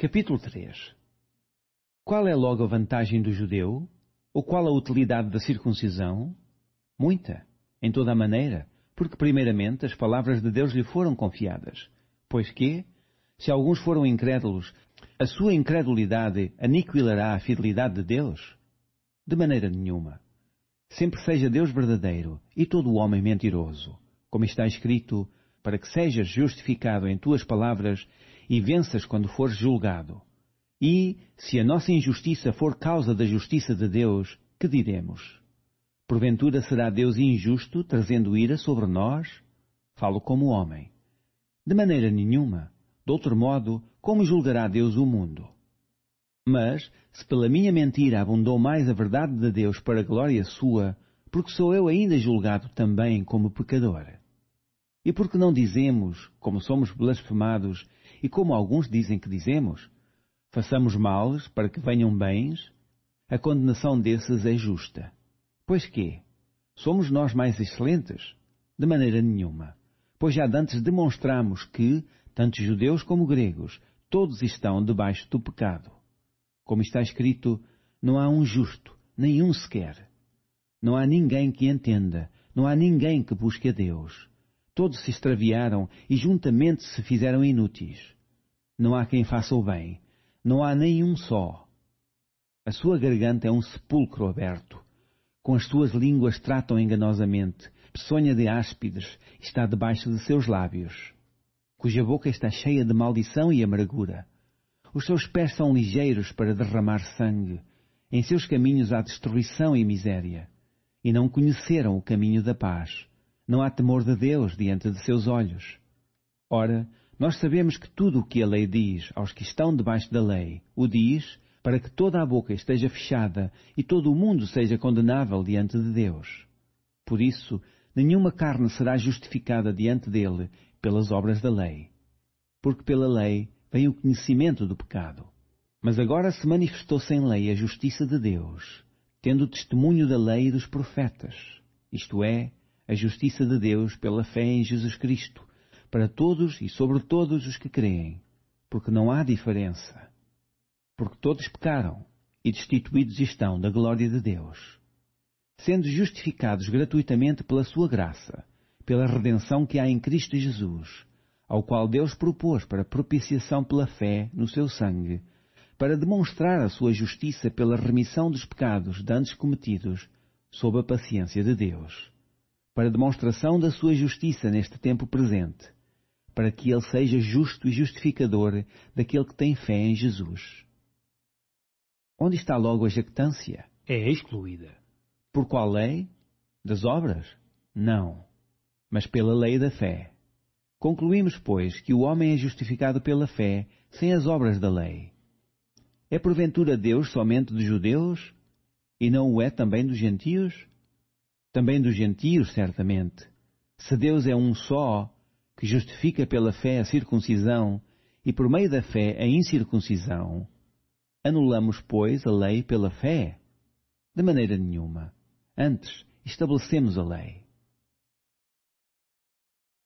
Capítulo 3 Qual é logo a vantagem do judeu? Ou qual a utilidade da circuncisão? Muita, em toda a maneira, porque primeiramente as palavras de Deus lhe foram confiadas. Pois que, se alguns foram incrédulos, a sua incredulidade aniquilará a fidelidade de Deus? De maneira nenhuma. Sempre seja Deus verdadeiro e todo o homem mentiroso, como está escrito, para que sejas justificado em tuas palavras e venças quando fores julgado. E, se a nossa injustiça for causa da justiça de Deus, que diremos? Porventura será Deus injusto, trazendo ira sobre nós? Falo como homem. De maneira nenhuma. De outro modo, como julgará Deus o mundo? Mas, se pela minha mentira abundou mais a verdade de Deus para a glória sua, porque sou eu ainda julgado também como pecador. E por que não dizemos, como somos blasfemados, e como alguns dizem que dizemos? Façamos males para que venham bens? A condenação desses é justa. Pois quê? Somos nós mais excelentes? De maneira nenhuma. Pois já dantes demonstramos que, tanto judeus como gregos, todos estão debaixo do pecado. Como está escrito, não há um justo, nenhum sequer. Não há ninguém que entenda, não há ninguém que busque a Deus. Todos se extraviaram e juntamente se fizeram inúteis. Não há quem faça o bem, não há nenhum só. A sua garganta é um sepulcro aberto. Com as suas línguas tratam enganosamente, peçonha de áspides está debaixo de seus lábios, cuja boca está cheia de maldição e amargura. Os seus pés são ligeiros para derramar sangue, em seus caminhos há destruição e miséria, e não conheceram o caminho da paz não há temor de Deus diante de seus olhos. Ora, nós sabemos que tudo o que a lei diz aos que estão debaixo da lei, o diz para que toda a boca esteja fechada e todo o mundo seja condenável diante de Deus. Por isso, nenhuma carne será justificada diante dele pelas obras da lei. Porque pela lei vem o conhecimento do pecado. Mas agora se manifestou sem lei a justiça de Deus, tendo testemunho da lei e dos profetas, isto é, a justiça de Deus pela fé em Jesus Cristo, para todos e sobre todos os que creem, porque não há diferença, porque todos pecaram e destituídos estão da glória de Deus, sendo justificados gratuitamente pela sua graça, pela redenção que há em Cristo Jesus, ao qual Deus propôs para propiciação pela fé no seu sangue, para demonstrar a sua justiça pela remissão dos pecados dantes cometidos, sob a paciência de Deus para demonstração da sua justiça neste tempo presente, para que ele seja justo e justificador daquele que tem fé em Jesus. Onde está logo a jactância? É excluída. Por qual lei? Das obras? Não, mas pela lei da fé. Concluímos, pois, que o homem é justificado pela fé, sem as obras da lei. É porventura Deus somente dos judeus? E não o é também dos gentios? também dos gentios, certamente. Se Deus é um só, que justifica pela fé a circuncisão e por meio da fé a incircuncisão, anulamos, pois, a lei pela fé? De maneira nenhuma. Antes, estabelecemos a lei.